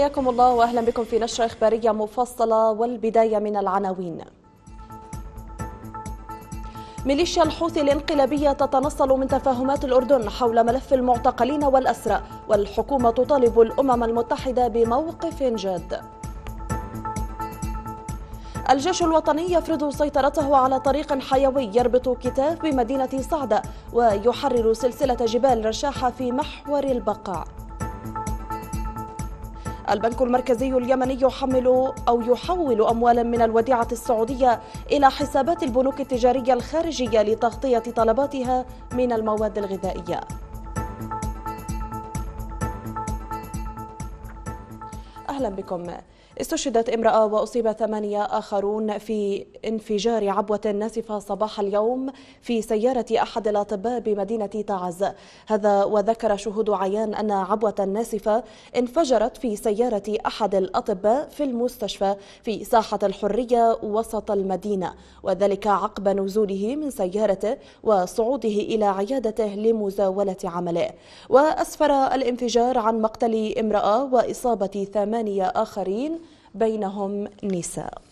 حياكم الله واهلا بكم في نشره اخباريه مفصله والبدايه من العناوين. ميليشيا الحوثي الانقلابيه تتنصل من تفاهمات الاردن حول ملف المعتقلين والاسرى والحكومه تطالب الامم المتحده بموقف جاد. الجيش الوطني يفرض سيطرته على طريق حيوي يربط كتاف بمدينه صعده ويحرر سلسله جبال رشاحه في محور البقاع. البنك المركزي اليمني يحمل أو يحول أموالا من الوديعة السعودية إلى حسابات البنوك التجارية الخارجية لتغطية طلباتها من المواد الغذائية أهلا بكم استشهدت امرأة وأصيب ثمانية آخرون في انفجار عبوة ناسفة صباح اليوم في سيارة أحد الأطباء بمدينة تعز هذا وذكر شهود عيان أن عبوة ناسفة انفجرت في سيارة أحد الأطباء في المستشفى في ساحة الحرية وسط المدينة وذلك عقب نزوله من سيارته وصعوده إلى عيادته لمزاولة عمله وأسفر الانفجار عن مقتل امرأة وإصابة ثمانية آخرين بينهم نساء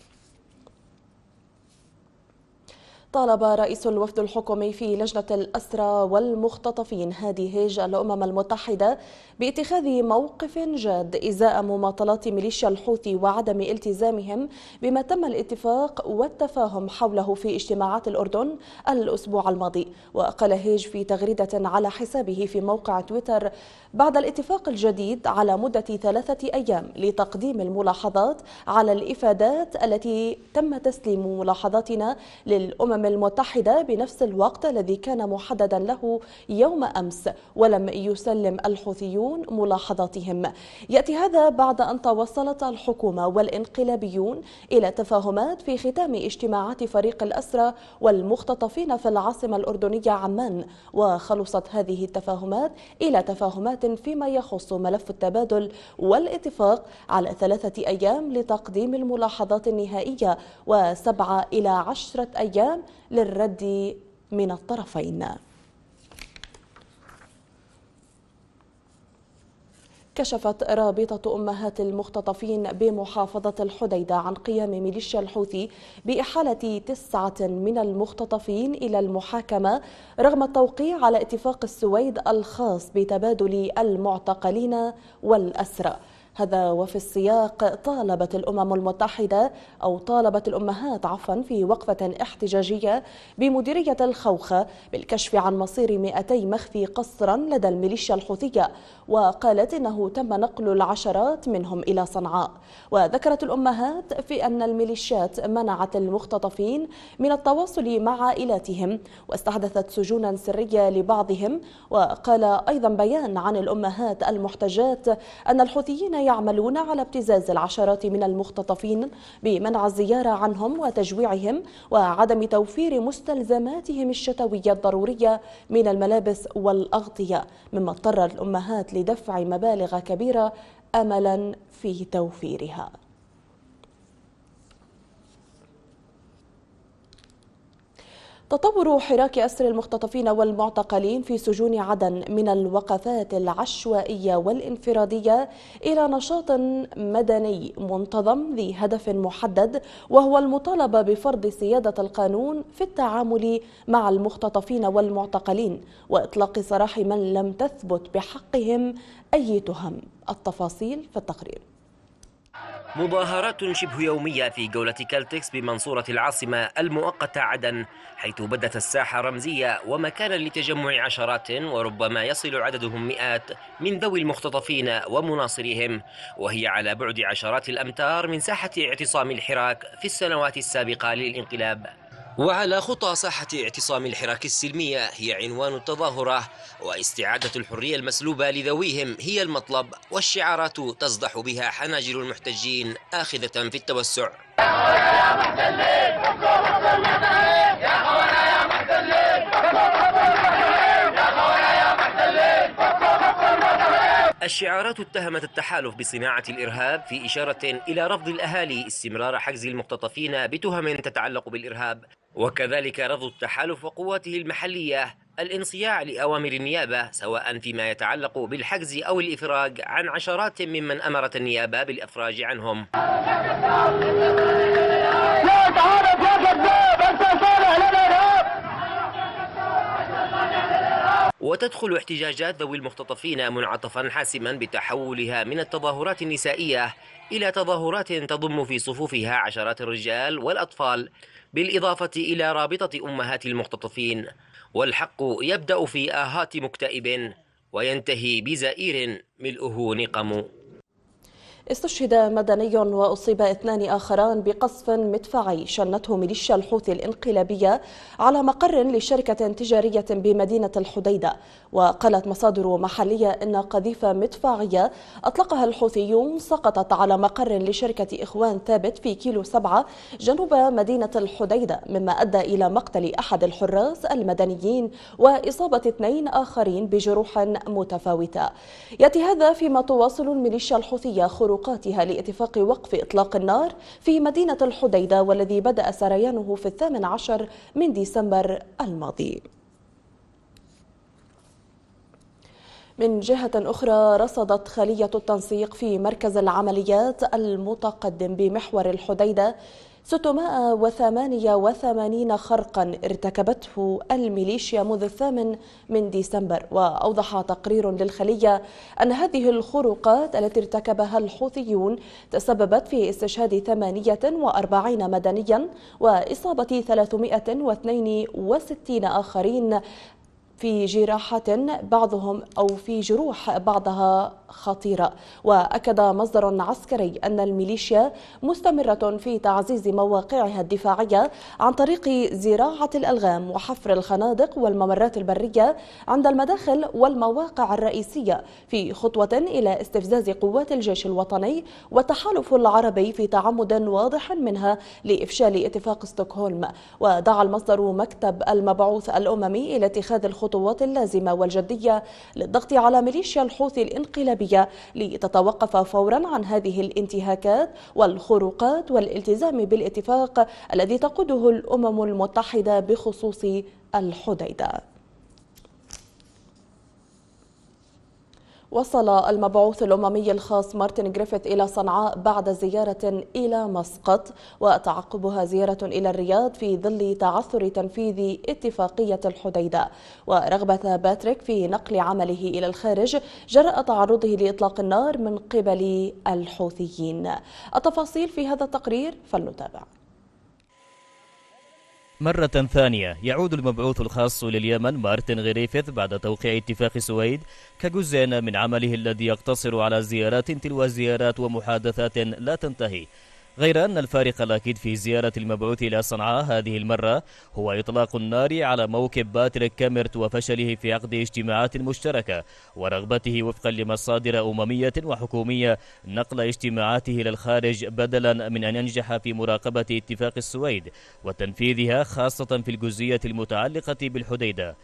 طالب رئيس الوفد الحكومي في لجنة الأسرى والمختطفين هادي هيج الأمم المتحدة باتخاذ موقف جاد إزاء مماطلات ميليشيا الحوثي وعدم التزامهم بما تم الاتفاق والتفاهم حوله في اجتماعات الأردن الأسبوع الماضي وقال هيج في تغريدة على حسابه في موقع تويتر بعد الاتفاق الجديد على مدة ثلاثة أيام لتقديم الملاحظات على الإفادات التي تم تسليم ملاحظاتنا للأمم الأمم المتحدة بنفس الوقت الذي كان محددا له يوم أمس ولم يسلم الحوثيون ملاحظاتهم يأتي هذا بعد أن توصلت الحكومة والإنقلابيون إلى تفاهمات في ختام اجتماعات فريق الأسرى والمختطفين في العاصمة الأردنية عمان وخلصت هذه التفاهمات إلى تفاهمات فيما يخص ملف التبادل والاتفاق على ثلاثة أيام لتقديم الملاحظات النهائية وسبعة إلى عشرة أيام للرد من الطرفين كشفت رابطة أمهات المختطفين بمحافظة الحديدة عن قيام ميليشيا الحوثي بإحالة تسعة من المختطفين إلى المحاكمة رغم التوقيع على اتفاق السويد الخاص بتبادل المعتقلين والأسرى هذا وفي السياق طالبت الأمم المتحدة أو طالبت الأمهات عفوا في وقفة احتجاجية بمديرية الخوخة بالكشف عن مصير 200 مخفي قسرا لدى الميليشيا الحوثية وقالت إنه تم نقل العشرات منهم إلى صنعاء وذكرت الأمهات في أن الميليشيات منعت المختطفين من التواصل مع عائلاتهم واستحدثت سجونا سرية لبعضهم وقال أيضا بيان عن الأمهات المحتجات أن الحوثيين يعملون على ابتزاز العشرات من المختطفين بمنع الزيارة عنهم وتجويعهم وعدم توفير مستلزماتهم الشتوية الضرورية من الملابس والأغطية مما اضطر الأمهات لدفع مبالغ كبيرة أملا في توفيرها تطور حراك أسر المختطفين والمعتقلين في سجون عدن من الوقفات العشوائية والانفرادية إلى نشاط مدني منتظم ذي هدف محدد وهو المطالبة بفرض سيادة القانون في التعامل مع المختطفين والمعتقلين وإطلاق سراح من لم تثبت بحقهم أي تهم التفاصيل في التقرير مظاهرات شبه يومية في جولة كالتكس بمنصورة العاصمة المؤقتة عدن حيث بدت الساحة رمزية ومكانا لتجمع عشرات وربما يصل عددهم مئات من ذوي المختطفين ومناصريهم وهي على بعد عشرات الأمتار من ساحة اعتصام الحراك في السنوات السابقة للانقلاب وعلى خطى ساحة اعتصام الحراك السلمية هي عنوان التظاهرة واستعادة الحرية المسلوبة لذويهم هي المطلب والشعارات تصدح بها حناجر المحتجين آخذة في التوسع الشعارات اتهمت التحالف بصناعة الإرهاب في إشارة إلى رفض الأهالي استمرار حجز المختطفين بتهم تتعلق بالإرهاب وكذلك رفض التحالف وقواته المحلية الانصياع لأوامر النيابة سواء فيما يتعلق بالحجز أو الإفراج عن عشرات ممن أمرت النيابة بالإفراج عنهم وتدخل احتجاجات ذوي المختطفين منعطفا حاسما بتحولها من التظاهرات النسائية إلى تظاهرات تضم في صفوفها عشرات الرجال والأطفال بالإضافة إلى رابطة أمهات المختطفين والحق يبدأ في آهات مكتئب وينتهي بزئير ملؤه نقم استشهد مدني وأصيب اثنان آخران بقصف مدفعي شنته ميليشيا الحوثي الإنقلابية على مقر لشركة تجارية بمدينة الحديدة وقالت مصادر محلية أن قذيفة مدفعية أطلقها الحوثيون سقطت على مقر لشركة إخوان ثابت في كيلو سبعة جنوب مدينة الحديدة مما أدى إلى مقتل أحد الحراس المدنيين وإصابة اثنين آخرين بجروح متفاوتة يأتي هذا فيما تواصل الميليشيا الحوثية خروج تطرقاتها لاتفاق وقف إطلاق النار في مدينة الحديدة والذي بدأ سريانه في الثامن عشر من ديسمبر الماضي من جهة أخرى رصدت خلية التنسيق في مركز العمليات المتقدم بمحور الحديدة 688 خرقا ارتكبته الميليشيا منذ الثامن من ديسمبر وأوضح تقرير للخلية أن هذه الخروقات التي ارتكبها الحوثيون تسببت في استشهاد 48 مدنيا وإصابة 362 آخرين في جراحة بعضهم أو في جروح بعضها خطيرة وأكد مصدر عسكري أن الميليشيا مستمرة في تعزيز مواقعها الدفاعية عن طريق زراعة الألغام وحفر الخنادق والممرات البرية عند المداخل والمواقع الرئيسية في خطوة إلى استفزاز قوات الجيش الوطني والتحالف العربي في تعمد واضح منها لإفشال اتفاق ستوكهولم ودعا المصدر مكتب المبعوث الأممي إلى اتخاذ الخطوات اللازمة والجدية للضغط على ميليشيا الحوثي الانقلابي الإيجابية لتتوقف فورا عن هذه الانتهاكات والخروقات والالتزام بالاتفاق الذي تقوده الأمم المتحدة بخصوص الحديدة وصل المبعوث الأممي الخاص مارتن جريفيث إلى صنعاء بعد زيارة إلى مسقط وتعقبها زيارة إلى الرياض في ظل تعثر تنفيذ اتفاقية الحديدة ورغبة باتريك في نقل عمله إلى الخارج جراء تعرضه لإطلاق النار من قبل الحوثيين التفاصيل في هذا التقرير فلنتابع مرة ثانية يعود المبعوث الخاص لليمن مارتن غريفيث بعد توقيع اتفاق سويد كجزء من عمله الذي يقتصر على زيارات تلو زيارات ومحادثات لا تنتهي غير أن الفارق الأكيد في زيارة المبعوث إلى صنعاء هذه المرة هو إطلاق النار على موكب باتريك كاميرت وفشله في عقد اجتماعات مشتركة ورغبته وفقا لمصادر أممية وحكومية نقل اجتماعاته للخارج بدلا من أن ينجح في مراقبة اتفاق السويد وتنفيذها خاصة في الجزئية المتعلقة بالحديدة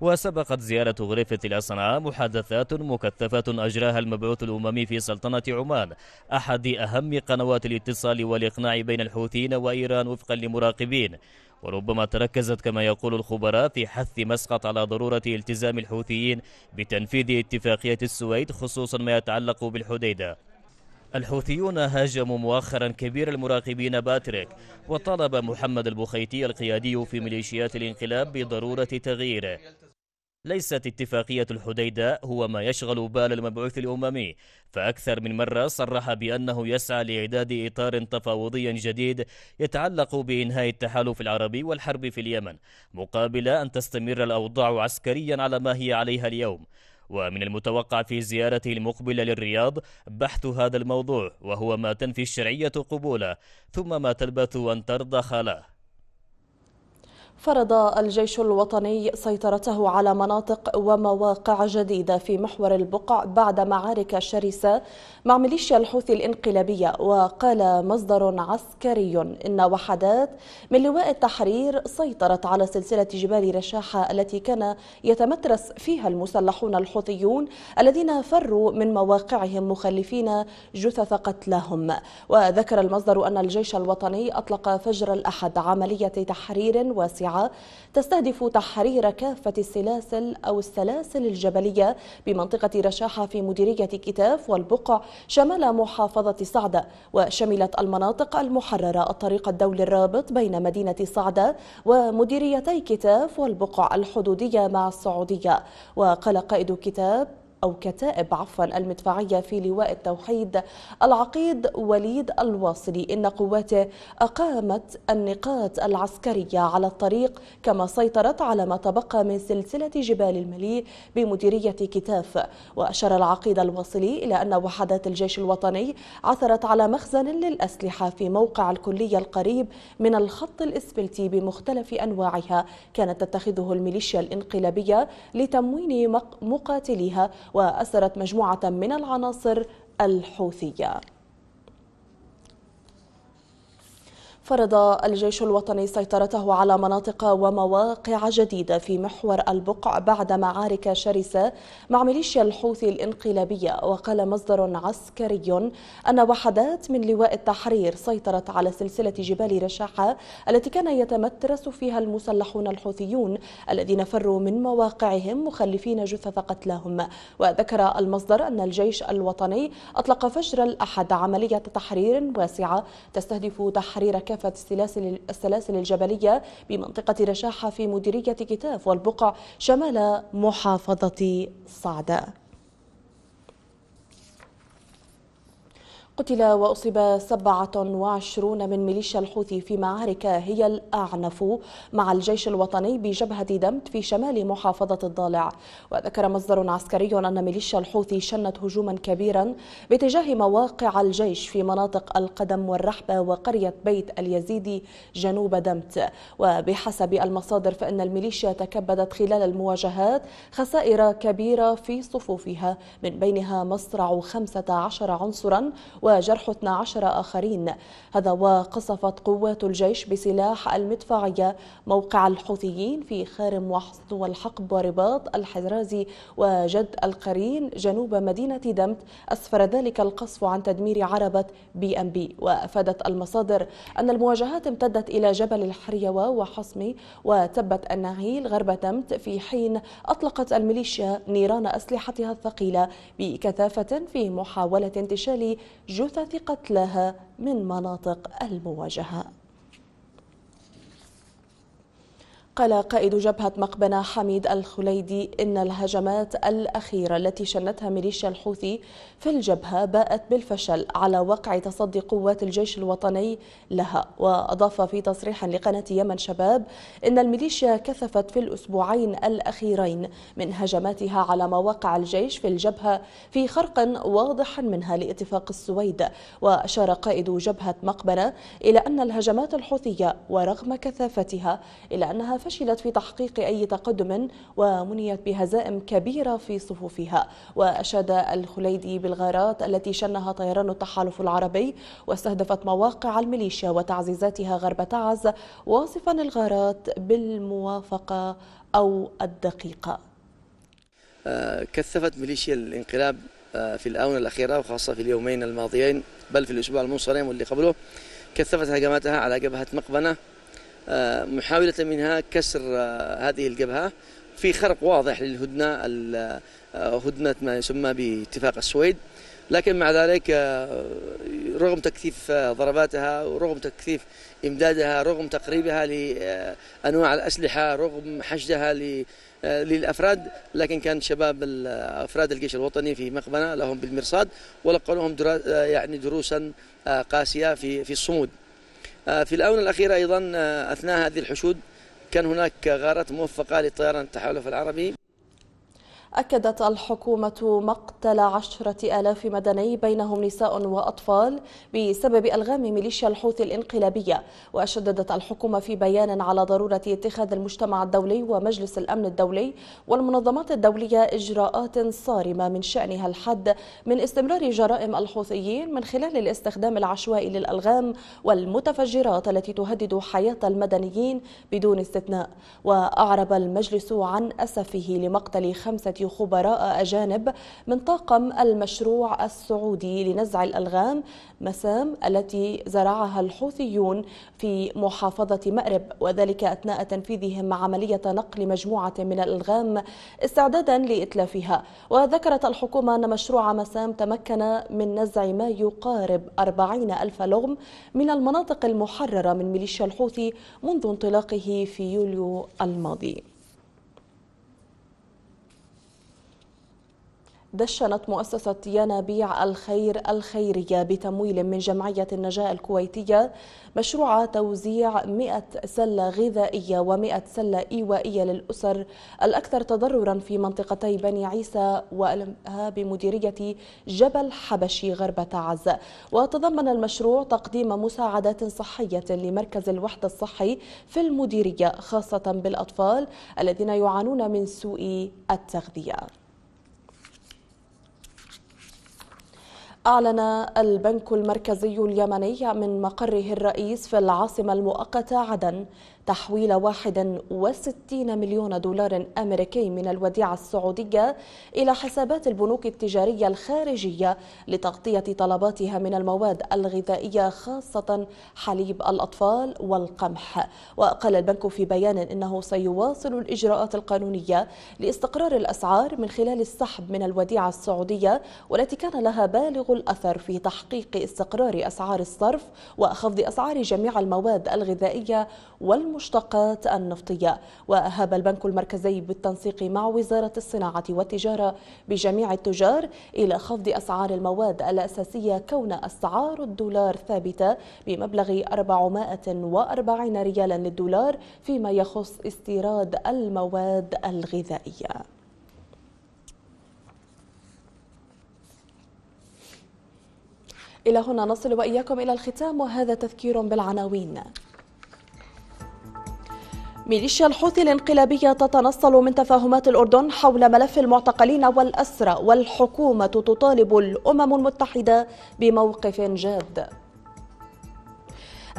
وسبقت زيارة غريفة إلى صنعاء محادثات مكثفة أجراها المبعوث الأممي في سلطنة عمان أحد أهم قنوات الاتصال والإقناع بين الحوثيين وإيران وفقا لمراقبين وربما تركزت كما يقول الخبراء في حث مسقط على ضرورة التزام الحوثيين بتنفيذ اتفاقية السويد خصوصا ما يتعلق بالحديدة الحوثيون هاجموا مؤخرا كبير المراقبين باتريك وطالب محمد البخيتي القيادي في ميليشيات الانقلاب بضرورة تغييره ليست اتفاقية الحديدة هو ما يشغل بال المبعوث الأممي فأكثر من مرة صرح بأنه يسعى لإعداد إطار تفاوضي جديد يتعلق بإنهاء التحالف العربي والحرب في اليمن مقابل أن تستمر الأوضاع عسكريا على ما هي عليها اليوم ومن المتوقع في زيارته المقبلة للرياض بحث هذا الموضوع وهو ما تنفي الشرعية قبوله ثم ما تلبث أن ترضخ له فرض الجيش الوطني سيطرته على مناطق ومواقع جديدة في محور البقع بعد معارك شرسة مع ميليشيا الحوثي الانقلابية وقال مصدر عسكري إن وحدات من لواء التحرير سيطرت على سلسلة جبال رشاحة التي كان يتمترس فيها المسلحون الحوثيون الذين فروا من مواقعهم مخلفين جثث قتلاهم وذكر المصدر أن الجيش الوطني أطلق فجر الأحد عملية تحرير واسعة تستهدف تحرير كافة السلاسل أو السلاسل الجبلية بمنطقة رشاحة في مديرية كتاف والبقع شمال محافظة صعدة وشملت المناطق المحررة الطريق الدولي الرابط بين مدينة صعدة ومديريتي كتاف والبقع الحدودية مع السعودية وقال قائد كتاب أو كتائب عفوا المدفعية في لواء التوحيد العقيد وليد الواصلي إن قواته أقامت النقاط العسكرية على الطريق كما سيطرت على ما تبقى من سلسلة جبال الملي بمديرية كتاف وأشار العقيد الواصلي إلى أن وحدات الجيش الوطني عثرت على مخزن للأسلحة في موقع الكلية القريب من الخط الإسفلتي بمختلف أنواعها كانت تتخذه الميليشيا الإنقلابية لتموين مقاتليها وأسرت مجموعة من العناصر الحوثية فرض الجيش الوطني سيطرته على مناطق ومواقع جديدة في محور البقع بعد معارك شرسة مع ميليشيا الحوثي الانقلابية وقال مصدر عسكري أن وحدات من لواء التحرير سيطرت على سلسلة جبال رشاحة التي كان يتمترس فيها المسلحون الحوثيون الذين فروا من مواقعهم مخلفين جثث قتلاهم وذكر المصدر أن الجيش الوطني أطلق فجر الأحد عملية تحرير واسعة تستهدف تحرير كافة كافة السلاسل الجبلية بمنطقة رشاحة في مديرية كتاف والبقع شمال محافظة صعدة قتل وأصيب 27 من ميليشيا الحوثي في معارك هي الأعنف مع الجيش الوطني بجبهة دمت في شمال محافظة الضالع وذكر مصدر عسكري أن ميليشيا الحوثي شنت هجوما كبيرا باتجاه مواقع الجيش في مناطق القدم والرحبة وقرية بيت اليزيدي جنوب دمت وبحسب المصادر فإن الميليشيا تكبدت خلال المواجهات خسائر كبيرة في صفوفها من بينها مصرع 15 عنصرا وجرح 12 آخرين هذا وقصفت قوات الجيش بسلاح المدفعية موقع الحوثيين في خارم وحصن والحقب ورباط الحرازي وجد القرين جنوب مدينة دمت أسفر ذلك القصف عن تدمير عربة بي أم بي وأفادت المصادر أن المواجهات امتدت إلى جبل الحريوة وحصمي وتبت النعيل غرب دمت في حين أطلقت الميليشيا نيران أسلحتها الثقيلة بكثافة في محاولة انتشال جثث قتلاها من مناطق المواجهة قال قائد جبهة مقبنة حميد الخليدي إن الهجمات الأخيرة التي شنتها ميليشيا الحوثي في الجبهة باءت بالفشل على وقع تصدي قوات الجيش الوطني لها وأضاف في تصريح لقناة يمن شباب إن الميليشيا كثفت في الأسبوعين الأخيرين من هجماتها على مواقع الجيش في الجبهة في خرق واضح منها لاتفاق السويد وأشار قائد جبهة مقبنة إلى أن الهجمات الحوثية ورغم كثافتها إلى أنها فشلت في تحقيق أي تقدم ومنيت بهزائم كبيرة في صفوفها وأشاد الخليدي بالغارات التي شنها طيران التحالف العربي واستهدفت مواقع الميليشيا وتعزيزاتها غرب تعز واصفا الغارات بالموافقة أو الدقيقة آه، كثفت ميليشيا الانقلاب آه، في الآونة الأخيرة وخاصة في اليومين الماضيين بل في الأسبوع المنصرم واللي قبله كثفت هجماتها على جبهة مقبنة آه، محاولة منها كسر آه، هذه الجبهة في خرق واضح للهدنة آه، هدنة ما يسمى باتفاق السويد لكن مع ذلك رغم تكثيف ضرباتها ورغم تكثيف إمدادها رغم تقريبها لأنواع الأسلحة رغم حشدها للأفراد لكن كان شباب أفراد الجيش الوطني في مقبنة لهم بالمرصاد ولقوا لهم يعني دروسا قاسية في الصمود آه، في الآونة الأخيرة أيضا آه، أثناء هذه الحشود كان هناك غارات موفقة للطيران التحالف العربي أكدت الحكومة مقتل عشرة آلاف مدني بينهم نساء وأطفال بسبب ألغام ميليشيا الحوثي الإنقلابية وشددت الحكومة في بيان على ضرورة اتخاذ المجتمع الدولي ومجلس الأمن الدولي والمنظمات الدولية إجراءات صارمة من شأنها الحد من استمرار جرائم الحوثيين من خلال الاستخدام العشوائي للألغام والمتفجرات التي تهدد حياة المدنيين بدون استثناء وأعرب المجلس عن أسفه لمقتل خمسة خبراء أجانب من طاقم المشروع السعودي لنزع الألغام مسام التي زرعها الحوثيون في محافظة مأرب وذلك أثناء تنفيذهم عملية نقل مجموعة من الألغام استعدادا لإتلافها وذكرت الحكومة أن مشروع مسام تمكن من نزع ما يقارب 40 ألف لغم من المناطق المحررة من ميليشيا الحوثي منذ انطلاقه في يوليو الماضي دشنت مؤسسة ينابيع الخير الخيرية بتمويل من جمعية النجاة الكويتية مشروع توزيع 100 سلة غذائية و100 سلة إيوائية للأسر الأكثر تضررا في منطقتي بني عيسى وألمها بمديرية جبل حبشي غرب تعز وتضمن المشروع تقديم مساعدات صحية لمركز الوحدة الصحي في المديرية خاصة بالأطفال الذين يعانون من سوء التغذية أعلن البنك المركزي اليمني من مقره الرئيس في العاصمة المؤقتة عدن تحويل 61 مليون دولار أمريكي من الوديعة السعودية إلى حسابات البنوك التجارية الخارجية لتغطية طلباتها من المواد الغذائية خاصة حليب الأطفال والقمح وقال البنك في بيان إنه سيواصل الإجراءات القانونية لاستقرار الأسعار من خلال السحب من الوديعة السعودية والتي كان لها بالغ الأثر في تحقيق استقرار أسعار الصرف وخفض أسعار جميع المواد الغذائية والم المشتقات النفطية وأهاب البنك المركزي بالتنسيق مع وزارة الصناعة والتجارة بجميع التجار إلى خفض أسعار المواد الأساسية كون أسعار الدولار ثابتة بمبلغ 440 ريالا للدولار فيما يخص استيراد المواد الغذائية إلى هنا نصل وإياكم إلى الختام وهذا تذكير بالعناوين ميليشيا الحوثي الانقلابية تتنصل من تفاهمات الأردن حول ملف المعتقلين والأسرى والحكومة تطالب الأمم المتحدة بموقف جاد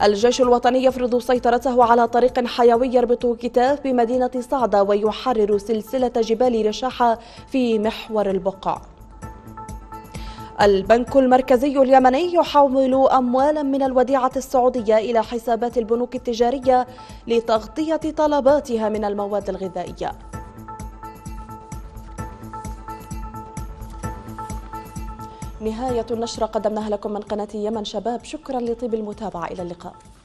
الجيش الوطني يفرض سيطرته على طريق حيوي يربط كتاف بمدينة صعدة ويحرر سلسلة جبال رشاحة في محور البقع البنك المركزي اليمني يحول أموالا من الوديعة السعودية إلى حسابات البنوك التجارية لتغطية طلباتها من المواد الغذائية نهاية النشرة قدمناها لكم من قناة يمن شباب شكرا لطيب المتابعة إلى اللقاء